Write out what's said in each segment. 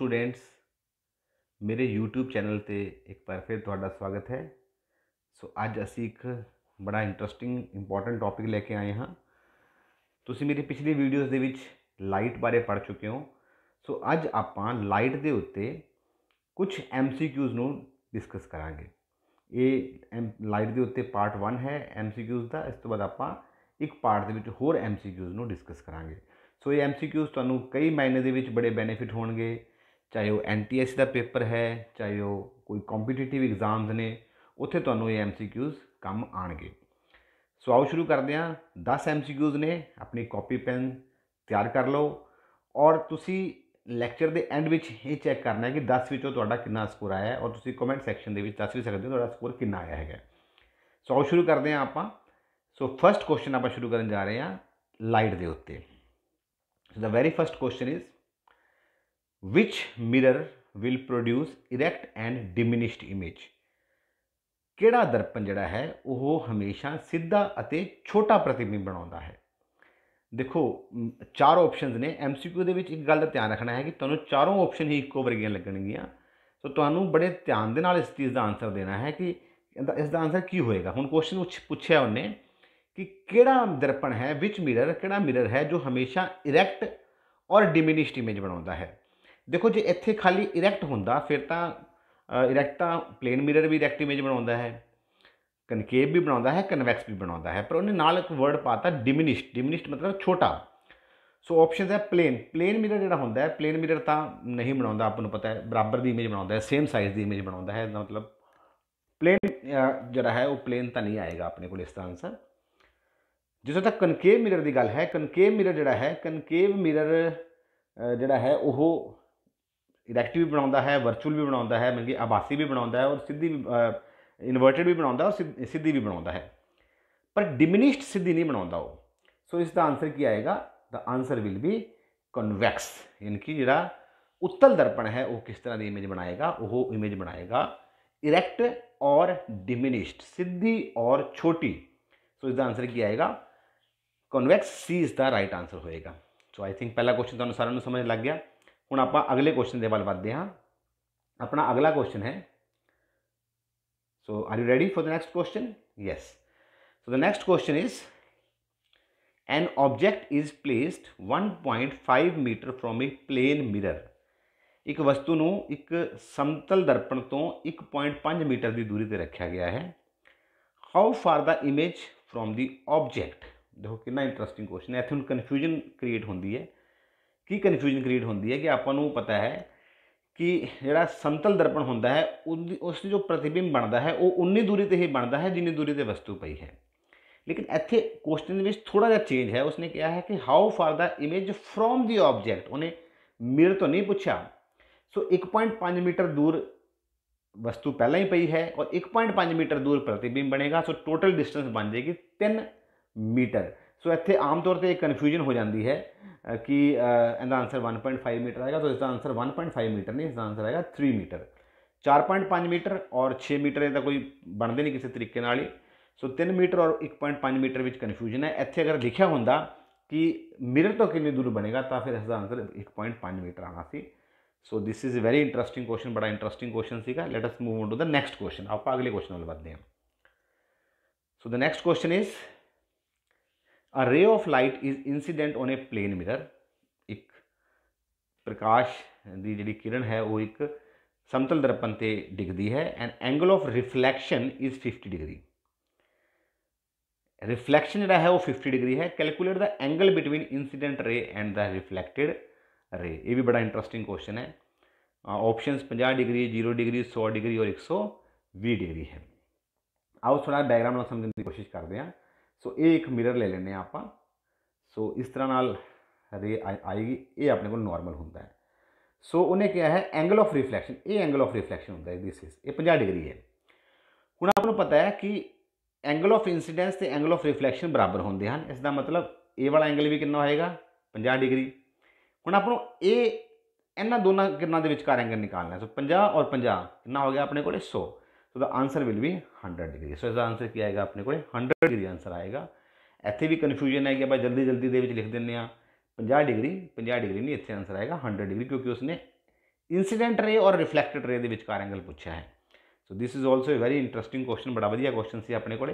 Students ਮੇਰੇ YouTube channel ਤੇ ਇੱਕ ਵਾਰ ਫਿਰ ਤੁਹਾਡਾ ਸਵਾਗਤ ਹੈ ਸੋ ਅੱਜ ਅਸੀਂ ਇੱਕ ਬੜਾ ਇੰਟਰਸਟਿੰਗ ਇੰਪੋਰਟੈਂਟ ਟੌਪਿਕ ਲੈ ਕੇ ਆਏ ਹਾਂ ਤੁਸੀਂ ਮੇਰੀ ਪਿਛਲੀ ਵੀਡੀਓਜ਼ ਦੇ ਵਿੱਚ ਲਾਈਟ ਬਾਰੇ ਪੜ ਚੁੱਕੇ ਹੋ ਸੋ ਅੱਜ ਆਪਾਂ ਲਾਈਟ ਦੇ ਉੱਤੇ ਕੁਝ MCQs ਨੂੰ ਡਿਸਕਸ ਕਰਾਂਗੇ ਇਹ ਲਾਈਟ ਦੇ ਉੱਤੇ ਪਾਰਟ 1 ਹੈ MCQs ਦਾ ਇਸ ਤੋਂ ਬਾਅਦ ਆਪਾਂ ਇੱਕ ਪਾਰਟ ਦੇ ਵਿੱਚ ਹੋਰ MCQs ਨੂੰ ਡਿਸਕਸ ਕਰਾਂਗੇ ਸੋ ਇਹ MCQs ਤੁਹਾਨੂੰ ਕਈ ਮਾਇਨੇ ਦੇ ਵਿੱਚ ਬੜੇ ਬੈਨੀਫਿਟ ਹੋਣਗੇ ਚਾਹੇ ਉਹ ਐਨਟੀਐਸ ਦਾ ਪੇਪਰ ਹੈ ਚਾਹੇ ਉਹ ਕੋਈ ਕੰਪੀਟੀਟਿਵ ਐਗਜ਼ਾਮਸ ਨੇ ਉੱਥੇ ਤੁਹਾਨੂੰ ਇਹ ਐਮਸੀਕਿਊਜ਼ ਕੰਮ ਆਣਗੇ ਸੋ ਆਓ ਸ਼ੁਰੂ ਕਰਦੇ ਹਾਂ 10 ਐਮਸੀਕਿਊਜ਼ ਨੇ ਆਪਣੀ ਕਾਪੀ ਪੈਨ ਤਿਆਰ ਕਰ ਲਓ ਔਰ ਤੁਸੀਂ ਲੈਕਚਰ ਦੇ ਐਂਡ ਵਿੱਚ ਇਹ ਚੈੱਕ ਕਰਨਾ ਹੈ ਕਿ 10 ਵਿੱਚੋਂ ਤੁਹਾਡਾ ਕਿੰਨਾ ਸਕੋਰ ਆਇਆ ਹੈ ਔਰ ਤੁਸੀਂ ਕਮੈਂਟ ਸੈਕਸ਼ਨ ਦੇ ਵਿੱਚ ਦੱਸ ਵੀ ਸਕਦੇ ਹੋ ਤੁਹਾਡਾ ਸਕੋਰ ਕਿੰਨਾ ਆਇਆ ਹੈਗਾ ਸੋ ਆਓ ਸ਼ੁਰੂ ਕਰਦੇ ਹਾਂ ਆਪਾਂ ਸੋ ਫਰਸਟ ਕੁਐਸਚਨ ਆਪਾਂ ਸ਼ੁਰੂ ਕਰਨ ਜਾ ਰਹੇ ਹਾਂ ਲਾਈਟ ਦੇ ਉੱਤੇ so the very first question is which mirror will produce erect and diminished image ਕਿਹੜਾ ਦਰਪਣ ਜਿਹੜਾ ਹੈ ਉਹ ਹਮੇਸ਼ਾ ਸਿੱਧਾ ਅਤੇ ਛੋਟਾ ਪ੍ਰਤੀਬਿੰਬ ਬਣਾਉਂਦਾ ਹੈ ਦੇਖੋ ਚਾਰ ਆਪਸ਼ਨਸ ਨੇ ਐਮਸੀਕਿਊ ਦੇ ਵਿੱਚ ਇੱਕ ਗੱਲ ਦਾ ਧਿਆਨ ਰੱਖਣਾ ਹੈ ਕਿ ਤੁਹਾਨੂੰ ਚਾਰੋਂ ਆਪਸ਼ਨ ਹੀ ਇੱਕੋ ਵਰਗੀਆਂ ਲੱਗਣਗੀਆਂ ਸੋ ਤੁਹਾਨੂੰ ਬੜੇ ਧਿਆਨ ਦੇ ਨਾਲ ਇਸ ਚੀਜ਼ ਦਾ ਆਨਸਰ ਦੇਣਾ ਹੈ ਕਿ ਇਸ ਦਾ ਆਨਸਰ ਕੀ ਹੋਏਗਾ ਹੁਣ ਕੁਐਸਚਨ ਪੁੱਛਿਆ ਉਹਨੇ ਕਿ ਕਿਹੜਾ ਦਰਪਣ ਹੈ ਵਿਚ ਮਿਰਰ ਕਿਹੜਾ ਮਿਰਰ ਹੈ ਜੋ ਹਮੇਸ਼ਾ ਇਰੈਕਟ ਔਰ ਡਿਮਿਨਿਸ਼ਡ ਇਮੇਜ ਬਣਾਉਂਦਾ ਹੈ ਦੇਖੋ ਜੇ ਇੱਥੇ ਖਾਲੀ ਇਰੈਕਟ ਹੁੰਦਾ ਫਿਰ ਤਾਂ ਇਰੈਕਟ ਤਾਂ ਪਲੇਨ ਮਿਰਰ ਵੀ ਇਰੈਕਟ ਇਮੇਜ ਬਣਾਉਂਦਾ ਹੈ ਕਨਕੇਵ ਵੀ ਬਣਾਉਂਦਾ ਹੈ ਕਨਵੈਕਸ ਵੀ ਬਣਾਉਂਦਾ ਹੈ ਪਰ ਉਹਨੇ ਨਾਲ ਇੱਕ ਵਰਡ ਪਾਤਾ ਡਿਮਿਨਿਸ਼ ਡਿਮਿਨਿਸ਼ ਮਤਲਬ ਛੋਟਾ ਸੋ ਆਪਸ਼ਨਸ ਹੈ ਪਲੇਨ ਪਲੇਨ ਮਿਰਰ ਜਿਹੜਾ ਹੁੰਦਾ ਹੈ ਪਲੇਨ ਮਿਰਰ ਤਾਂ ਨਹੀਂ ਬਣਾਉਂਦਾ ਆਪ ਨੂੰ ਪਤਾ ਹੈ ਬਰਾਬਰ ਦੀ ਇਮੇਜ ਬਣਾਉਂਦਾ ਹੈ ਸੇਮ ਸਾਈਜ਼ ਦੀ ਇਮੇਜ ਬਣਾਉਂਦਾ ਹੈ ਇਹਦਾ ਮਤਲਬ ਪਲੇਨ ਜਿਹੜਾ ਹੈ ਉਹ ਪਲੇਨ ਤਾਂ ਨਹੀਂ ਆਏਗਾ ਆਪਣੇ ਕੋਲ ਇਸ ਦਾ ਆਨਸਰ ਜਿਸੋ ਤੱਕ ਕਨਕੇਵ ਮਿਰਰ ਦੀ ਗੱਲ ਹੈ ਕਨਕੇਵ ਮਿਰਰ ਜਿਹੜਾ ਹੈ ਕਨਕੇਵ ਮਿਰਰ ਜਿਹੜਾ ਹੈ ਉਹ ਇਰੈਕਟਿਵ भी ਬਣਾਉਂਦਾ है वर्चुअल भी ਬਣਾਉਂਦਾ ਹੈ ਮਤਲਬ ਕਿ ਆਭਾਸੀ ਵੀ ਬਣਾਉਂਦਾ ਹੈ ਔਰ ਸਿੱਧੀ भी बना और ਔਰ ਸਿੱਧੀ ਵੀ ਬਣਾਉਂਦਾ पर डिमिनिश्ड सीधी नहीं बना वो सो so, इसका आंसर की आएगा the answer will be convex यानी कि जोड़ा उत्तल दर्पण है वह किस तरह की इमेज बनाएगा वह इमेज बनाएगा इरेक्ट और डिमिनिश्ड सिद्धि और छोटी सो so, इसका आंसर की आएगा convex C is the right answer होएगा सो आई थिंक पहला क्वेश्चन तो सारे समझ लग गया हूँ आप अगले क्वेश्चन के वाल वादते हाँ अपना अगला क्वेश्चन है so are you ready for the next question yes so the next question is an object is placed one point five metre from a plane mirror एक वस्तु में एक समतल दर्पण तो एक पॉइंट पाँच मीटर की दूरी पर रखा गया है how far the image from the object देखो कि इंट्रस्टिंग क्वेश्चन है इतने हम कन्फ्यूजन क्रिएट होंगी है की कन्फ्यूजन क्रिएट होंगी है कि आप पता है कि जोड़ा संतल दर्पण होंगे है उसके जो प्रतिबिंब बनता है वह उन्नी दूरी पर ही बनता है जिनी दूरी पर वस्तु पई है लेकिन इतने क्वेश्चन थोड़ा जहा चेंज है उसने कहा है कि how far the image from the object उन्हें मेरे तो नहीं पूछा सो एक पॉइंट पाँच मीटर दूर वस्तु पहले ही पई है और एक पॉइंट पाँच मीटर दूर प्रतिबिंब बनेगा सो टोटल डिस्टेंस बन जाएगी तीन मीटर सो इतने आम तौर पर एक कन्फ्यूजन हो जाती है कि इसका answer one point five metre आएगा तो इसका answer one point five metre नहीं इसका आंसर आएगा थ्री मीटर चार पॉइंट मीटर और 6 मीटर ये कोई बनते नहीं किसी तरीके ही सो तीन मीटर और 1.5 पॉइंट पाँच मीटर कन्फ्यूजन है इतने अगर लिखा हों कि मिरर तो किन्नी दूर बनेगा तो फिर इसका आंसर एक पॉइंट पाँच मीटर आना सी so this is very interesting question बड़ा इंट्रस्टिंग क्वेश्चन सगा let us move on to the next question आप अगले क्वेश्चन वाल बढ़ते हैं so the next question is a ray of light is incident on a plane mirror एक प्रकाश की जी किरण है वो एक समतल दर्पण से डिगदी है and angle of reflection is fifty degree reflection जोड़ा है वो फिफ्टी डिग्री है calculate the angle between incident ray and the reflected ray ये भी बड़ा इंट्रस्टिंग क्वेश्चन है ऑप्शन पाँह डिग्री जीरो डिग्री सौ डिग्री और एक सौ भी डिग्री है आओ थोड़ा डायग्राम समझने की कोशिश करते हैं ਸੋ ਇਹ ਇੱਕ ਮਿਰਰ ਲੈ ਲੈਣੇ ਆ ਆਪਾਂ ਸੋ ਇਸ ਤਰ੍ਹਾਂ ਨਾਲ ਰੇ ਆਏਗੀ ਇਹ ਆਪਣੇ ਕੋਲ ਨਾਰਮਲ ਹੁੰਦਾ ਹੈ ਸੋ ਉਹਨੇ ਕਿਹਾ ਹੈ ਐਂਗਲ ਆਫ ਰਿਫਲੈਕਸ਼ਨ ਇਹ ਐਂਗਲ ਆਫ ਰਿਫਲੈਕਸ਼ਨ ਹੁੰਦਾ ਹੈ ਥਿਸ ਇਸ ਇਹ 50 ਡਿਗਰੀ ਹੈ ਹੁਣ ਆਪ ਨੂੰ ਪਤਾ ਹੈ ਕਿ ਐਂਗਲ ਆਫ ਇਨਸੀਡੈਂਸ ਤੇ ਐਂਗਲ ਆਫ ਰਿਫਲੈਕਸ਼ਨ ਬਰਾਬਰ ਹੁੰਦੇ ਹਨ ਇਸ ਦਾ ਮਤਲਬ ਇਹ ਵਾਲਾ ਐਂਗਲ ਵੀ ਕਿੰਨਾ ਹੋਏਗਾ 50 ਡਿਗਰੀ ਹੁਣ ਆਪ ਨੂੰ ਇਹ ਇਹਨਾਂ ਦੋਨਾਂ ਕਿਰਨਾਂ ਦੇ ਵਿਚਕਾਰ ਐਂਗਲ ਨਿਕਾਲਣਾ ਹੈ ਸੋ 50 ਔਰ 50 ਕਿੰਨਾ ਹੋ ਗਿਆ ਆਪਣੇ ਕੋਲੇ 100 तो द आंसर विल भी हंड्रेड डिग्री सो इसका आंसर क्या आएगा अपने को हंड्रेड डिग्री आंसर आएगा इतने भी कन्फ्यूजन है कि आप जल्दी जल्दी देख लिख दें पाँ डिग्री पाँह डिग्री नहीं इतने आंसर आएगा हंड्रेड डिग्री क्योंकि उसने इंसीडेंट रे और रिफ्लैक्टेड रे दार एंगल पूछा है so this is also a very interesting question बड़ा वजिया क्वेश्चन से अपने को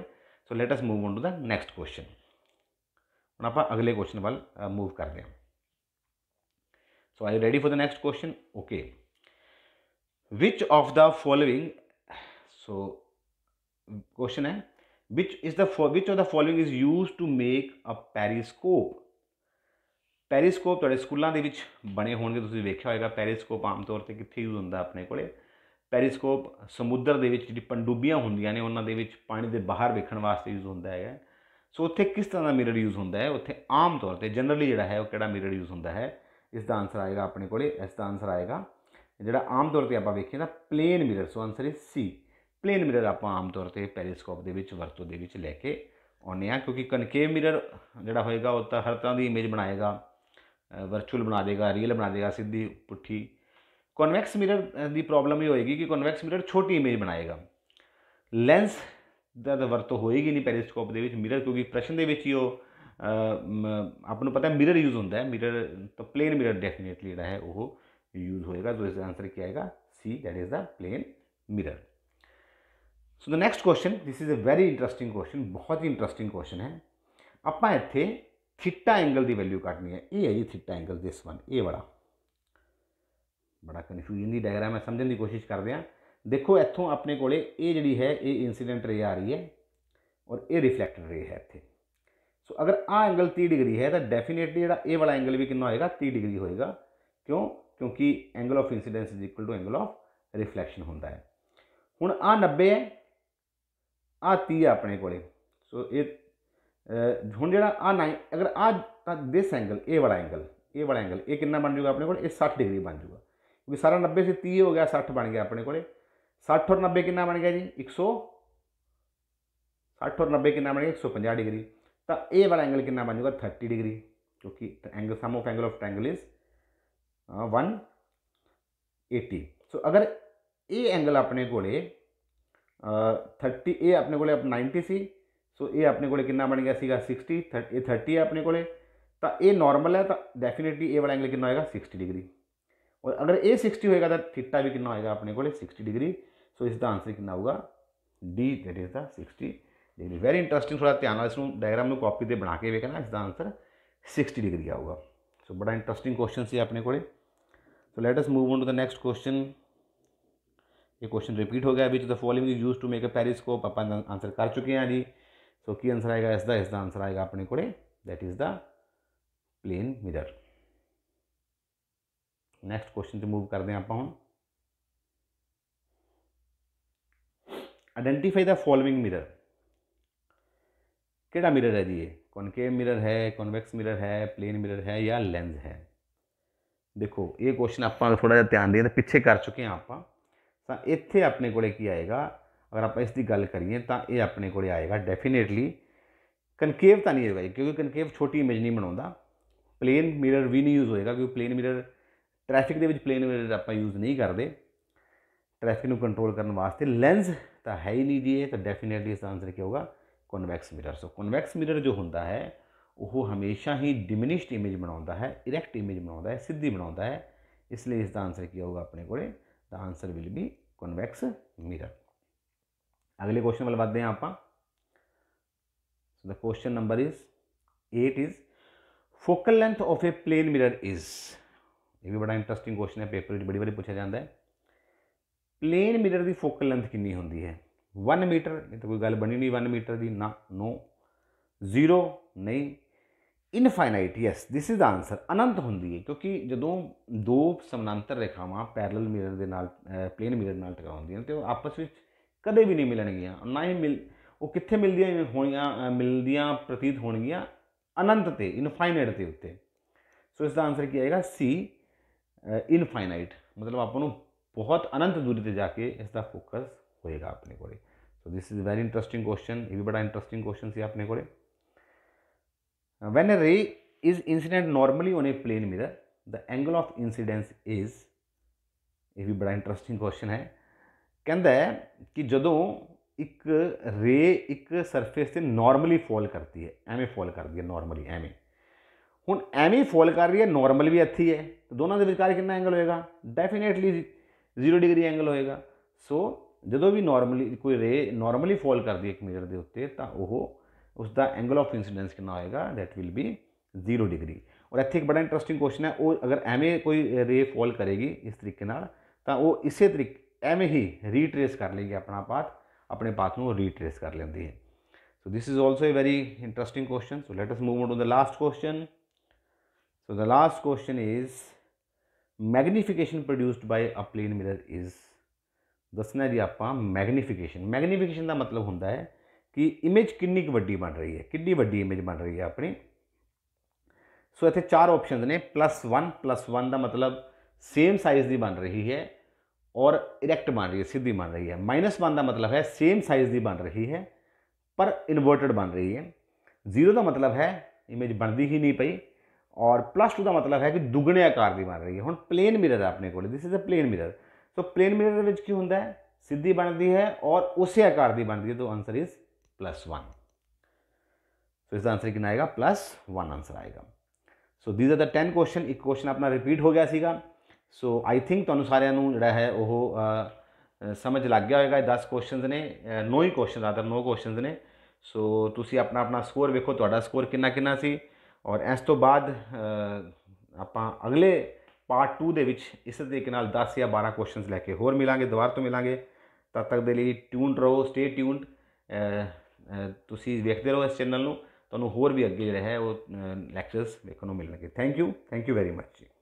so let us move on to the next question हम आप अगले क्वेश्चन वाल मूव कर दें so I ready for the next question okay which of the following So question hai, which is the which of the following is used to make a periscope periscope ਤੁਹਾਡੇ ਸਕੂਲਾਂ ਦੇ ਵਿੱਚ ਬਣੇ ਹੋਣਗੇ ਤੁਸੀਂ ਵੇਖਿਆ ਹੋਵੇਗਾ ਪੈਰੀਸਕੋਪ ਆਮ ਤੌਰ ਤੇ ਕਿੱਥੇ ਯੂਜ਼ ਹੁੰਦਾ ਆਪਣੇ ਕੋਲੇ ਪੈਰੀਸਕੋਪ ਸਮੁੰਦਰ ਦੇ ਵਿੱਚ ਜਿਹੜੀ ਪੰਡੂਬੀਆਂ ਹੁੰਦੀਆਂ ਨੇ ਉਹਨਾਂ ਦੇ ਵਿੱਚ ਪਾਣੀ ਦੇ ਬਾਹਰ ਵੇਖਣ ਵਾਸਤੇ ਯੂਜ਼ ਹੁੰਦਾ ਹੈਗਾ ਸੋ ਉੱਥੇ ਕਿਸ ਤਰ੍ਹਾਂ ਦਾ ਮਿਰਰ ਯੂਜ਼ ਹੁੰਦਾ ਹੈ ਉੱਥੇ ਆਮ ਤੌਰ ਤੇ ਜਨਰਲੀ ਜਿਹੜਾ ਹੈ ਉਹ ਕਿਹੜਾ ਮਿਰਰ ਯੂਜ਼ ਹੁੰਦਾ ਹੈ ਇਸ ਦਾ ਆਨਸਰ ਆਏਗਾ ਆਪਣੇ ਕੋਲੇ ਇਸ ਦਾ ਆਨਸਰ ਆਏਗਾ ਜਿਹੜਾ ਆਮ ਤੌਰ ਤੇ ਆਪਾਂ ਵੇਖੀਏ ਨਾ ਪਲੇਨ ਮਿਰਰ ਸੋ ਆਨਸਰ ਇਸ ਸੀ ਪਲੇਨ ਮਿਰਰ ਆਪਾਂ ਆਮ ਤੌਰ ਤੇ ਪੈਰੀਸਕੋਪ ਦੇ ਵਿੱਚ ਵਰਤੋਂ ਦੇ ਵਿੱਚ ਲੈ ਕੇ ਆਉਂਦੇ ਆ ਕਿਉਂਕਿ ਕਨਕੇਵ ਮਿਰਰ ਜਿਹੜਾ ਹੋਏਗਾ ਉਹ ਤਾਂ ਹਰ ਤਰ੍ਹਾਂ ਦੀ ਇਮੇਜ ਬਣਾਏਗਾ ਵਰਚੁਅਲ ਬਣਾ ਦੇਗਾ ਰੀਅਲ ਬਣਾ ਦੇਗਾ ਸਿੱਧੀ ਪੁੱਠੀ ਕਨਵੈਕਸ ਮਿਰਰ ਦੀ ਪ੍ਰੋਬਲਮ ਇਹ ਹੋਏਗੀ ਕਿ ਕਨਵੈਕਸ ਮਿਰਰ ਛੋਟੀ ਇਮੇਜ ਬਣਾਏਗਾ ਲੈਂਸ ਦਾ ਤਾਂ ਵਰਤੋਂ ਹੋਏਗੀ ਨਹੀਂ ਪੈਰੀਸਕੋਪ ਦੇ ਵਿੱਚ ਮਿਰਰ ਕਿਉਂਕਿ ਪ੍ਰਸ਼ਨ ਦੇ ਵਿੱਚ ਹੀ ਉਹ ਆਪਾਂ ਨੂੰ ਪਤਾ ਮਿਰਰ ਯੂਜ਼ ਹੁੰਦਾ ਹੈ ਮਿਰਰ ਤਾਂ ਪਲੇਨ ਮਿਰਰ ਡੈਫੀਨਿਟਲੀ ਜਿਹੜਾ ਹੈ ਉਹ यूज होएगा तो इसका आंसर क्या आएगा C that is the plane mirror so the next question this is a very interesting question बहुत ही इंटरेस्टिंग क्वेश्चन है अपना इतने थिट्टा एंगल की वैल्यू काटनी है ये है जी थिट्टा एंगल दिस वन ए बड़ा बड़ा कन्फ्यूजन की डायग्राम है समझने की कोशिश कर दिया देखो इतों अपने को जी है ये इंसीडेंट रे आ रही है और ये रिफ्लैक्ट रे है इतने सो so, अगर आ एंगल तीह डिग्री है तो डेफिनेटली जो ए वाला एंगल भी कि होएगा तीह डिग्री होएगा क्यों क्योंकि angle of incidence is equal to angle of reflection होंगे है हूँ आ नब्बे है आ ती है अपने को सो ये हूँ जो आ नाइन अगर दिस एंगल ए वाला एंगल ए वाला एंगल ये कि बन जूगा अपने को सठ डिग्री बन जूगा क्योंकि सारा नब्बे से ती हो गया सठ बन गया अपने को सठ और नब्बे कि बन गया जी एक सौ सठ और नब्बे कि बन गया एक सौ पाँह डिग्री तो ए वाला एंगल कि बन जूगा थर्टी डिग्री क्योंकि angle sum of angle of triangle is one eighty सो अगर ये एंगल अपने को थर्टी ए अपने को नाइंटी सी सो ए अपने को कि बन गया सिक्सटी थर्ट ए थर्टी है अपने को ए नॉर्मल है तो डेफिनेटली ए वाला एंगल कितना होएगा सिक्सटी डिग्री और अगर ए सिक्सटी होएगा तो थीटा भी कितना होएगा अपने को सिक्सटी डिग्री सो इसका आंसर कितना होगा D that is the sixty degree very interesting थोड़ा ध्यान इस डायग्राम में कॉपी दे बना के वेखना इसका आंसर सिक्सटी डिग्री आऊगा सो बड़ा इंटरेस्टिंग क्वेश्चन से अपने को so let us move on to the next question ये क्वेश्चन रिपीट हो गया अभी तो the following is use to make a periscope अपन आंसर कर चुके हैं जी सो की आंसर आएगा इसका इसका आंसर आएगा अपने को that is the plane mirror next question से मूव कर दें आप हम आइडेंटिफाई द फॉलोइंग मिरर केड़ा मिरर है जी ये कॉनकेव मिरर है कॉन्वेक्स मिरर है प्लेन मिरर है या लेंस है देखो ये क्वेश्चन आप थोड़ा जहा ध्यान दें तो पिछे कर चुके हैं आप ਤਾਂ ਇੱਥੇ ਆਪਣੇ ਕੋਲੇ ਕੀ ਆਏਗਾ ਅਗਰ ਆਪਾਂ ਇਸ ਦੀ ਗੱਲ ਕਰੀਏ ਤਾਂ ਇਹ ਆਪਣੇ ਕੋਲੇ ਆਏਗਾ ਡੈਫੀਨੇਟਲੀ ਕਨਕੇਵ ਤਾਂ ਨਹੀਂ ਹੋਏਗਾ ਕਿਉਂਕਿ ਕਨਕੇਵ ਛੋਟੀ ਇਮੇਜ ਨਹੀਂ ਬਣਾਉਂਦਾ ਪਲੇਨ ਮਿਰਰ ਵੀ ਨਹੀਂ ਯੂਜ਼ ਹੋਏਗਾ ਕਿਉਂਕਿ ਪਲੇਨ ਮਿਰਰ ਟ੍ਰੈਫਿਕ ਦੇ ਵਿੱਚ ਪਲੇਨ ਮਿਰਰ ਆਪਾਂ ਯੂਜ਼ ਨਹੀਂ ਕਰਦੇ ਟ੍ਰੈਫਿਕ ਨੂੰ ਕੰਟਰੋਲ ਕਰਨ ਵਾਸਤੇ ਲੈਂਸ ਤਾਂ ਹੈ ਹੀ ਨਹੀਂ ਜੀ ਇਹ ਤਾਂ ਡੈਫੀਨੇਟਲੀ ਇਸ ਆਨਸਰ ਕੀ ਹੋਗਾ convex mirror so convex mirror ਜੋ ਹੁੰਦਾ ਹੈ ਉਹ ਹਮੇਸ਼ਾ ਹੀ ਡਿਮਿਨਿਸ਼ਡ ਇਮੇਜ ਬਣਾਉਂਦਾ ਹੈ ਇਰੈਕਟ ਇਮੇਜ ਬਣਾਉਂਦਾ ਹੈ ਸਿੱਧੀ ਬਣਾਉਂਦਾ ਹੈ ਇਸ ਲਈ ਇਸ ਦਾ ਆਨਸਰ ਕੀ ਹੋਊਗਾ ਆਪਣੇ ਕੋਲੇ answer will be convex mirror अगले क्वेश्चन वाले बात दें आप the question number is eight is focal length of a plane mirror is ये भी बड़ा इंटरेस्टिंग क्वेश्चन है पेपर बड़ी बड़ी पूछा जाता है प्लेन मिरर की फोकल लेंथ कि होंगी है वन मीटर ये तो कोई गल बनी नहीं वन मीटर की ना नो जीरो नहीं infinite yes this is the answer अनंत होंगी है क्योंकि जो दो समानांतर रेखावान पैरल मिरर के नाल प्लेन मिरर नाल टकरा होंगे तो आपस में कदे भी नहीं मिलनगिया ना ही मिल वो कितने मिल दिया हो मिलदिया प्रतीत हो अनंत इनफाइनाइट के उत्ते सो इसका आंसर की आएगा सी इनफाइनाइट मतलब आप बहुत अनंत दूरी पर जाके इसका फोकस होएगा अपने को so this is very interesting question ये भी बड़ा इंट्रस्टिंग क्वेश्चन से अपने को when a ray is incident normally on a plane mirror the angle of incidence is ये भी बड़ा इंट्रस्टिंग क्वेश्चन है कहें कि जो एक रे एक सरफेस से नॉर्मली फॉल करती है एवें फॉल करती है नॉर्मली एवें हूँ एवें फॉल कर रही है नॉर्मल भी अथी है तो दोनों के विकार कि एंगल होएगा डेफिनेटली जीरो डिग्री एंगल होएगा सो जो भी नॉर्मली कोई रे नॉर्मली फॉल करती है एक मीटर के उत्ते तो वह ਉਸ ਦਾ ਐਂਗਲ ਆਫ ਇਨਸੀਡੈਂਸ ਕਿੰਨਾ ਹੋਏਗਾ ਥੈਟ ਵਿਲ ਬੀ 0 ਡਿਗਰੀ ਔਰ ਇੱਥੇ ਇੱਕ ਬੜਾ ਇੰਟਰਸਟਿੰਗ ਕੁਐਸਚਨ ਹੈ ਉਹ ਅਗਰ ਐਵੇਂ ਕੋਈ ਰੇ ਫਾਲ ਕਰੇਗੀ ਇਸ ਤਰੀਕੇ ਨਾਲ ਤਾਂ ਉਹ ਇਸੇ ਤਰੀਕੇ ਐਵੇਂ ਹੀ ਰੀਟ੍ਰੇਸ ਕਰ ਲੇਗੀ ਆਪਣਾ ਪਾਥ ਆਪਣੇ ਪਾਥ ਨੂੰ ਰੀਟ੍ਰੇਸ ਕਰ ਲੈਂਦੀ ਹੈ so this is also a very interesting question so let us move on to the last question. So the last question is magnification produced by a plane mirror is ਦੱਸਣਾ ਜੀ ਆਪਾਂ magnification magnification ਦਾ ਮਤਲਬ ਹੁੰਦਾ ਹੈ कि image ਕਿੰਨੀ ਕੁ ਵੱਡੀ ਬਣ ਰਹੀ ਹੈ इमेज बन रही है अपनी सो इत चार ऑप्शन ने प्लस वन प्लस वन का मतलब सेम साइज़ की बन रही है और इरैक्ट बन रही है सीधी बन रही है माइनस वन का मतलब है सेम साइज़ की बन रही है पर इनवर्ट बन रही है जीरो का मतलब है इमेज बनती ही नहीं पई और प्लस टू का मतलब है कि दुगने आकार की बन रही है हूँ प्लेन मिररर है अपने को this is a plane mirror so plane mirror की होंगे सीधी बनती है और उस आकार की बनती है तो आंसर इज़ प्लस 1 सो इसका आंसर कितना आएगा प्लस वन आंसर आएगा so these are the 10 question ਇੱਕ ਕੁਐਸਚਨ ਆਪਣਾ ਰਿਪੀਟ ਹੋ ਗਿਆ ਸੀਗਾ ਸੋ ਆਈ ਥਿੰਕ ਤੁਹਾਨੂੰ ਸਾਰਿਆਂ ਨੂੰ ਜਿਹੜਾ ਹੈ ਉਹ ਸਮਝ ਲੱਗ ਗਿਆ ਹੋਵੇਗਾ 10 ਕੁਐਸਚਨਸ ਨੇ 9 ਹੀ ਕੁਐਸਚਨ ਆਦਰ 9 ਕੁਐਸਚਨਸ ਨੇ ਸੋ ਤੁਸੀਂ ਆਪਣਾ ਆਪਣਾ ਸਕੋਰ ਵੇਖੋ ਤੁਹਾਡਾ ਸਕੋਰ ਕਿੰਨਾ ਕਿੰਨਾ ਸੀ ਔਰ ਇਸ ਤੋਂ ਬਾਅਦ ਆਪਾਂ ਅਗਲੇ ਪਾਰਟ 2 ਦੇ ਵਿੱਚ ਇਸ ਤਰੀਕੇ ਨਾਲ 10 ਜਾਂ 12 ਕੁਐਸਚਨਸ ਲੈ ਕੇ ਹੋਰ ਮਿਲਾਂਗੇ ਦੁਬਾਰਾ ਤੋਂ ਮਿਲਾਂਗੇ ਤਦ ਤੱਕ ਦੇ ਲਈ ਟਿਊਨਡ ਰਹੋ ਸਟੇ ਟਿਊਨਡ ਤੁਸੀਂ ਵੇਖਦੇ ਰਹੋ ਇਸ ਚੈਨਲ ਨੂੰ ਤੁਹਾਨੂੰ ਹੋਰ ਵੀ ਅੱਗੇ ਜਿਹੜਾ ਹੈ ਉਹ ਲੈਕਚਰਸ ਵੇਖਣ ਨੂੰ ਮਿਲਣਗੇ thank you thank you very much ਜੀ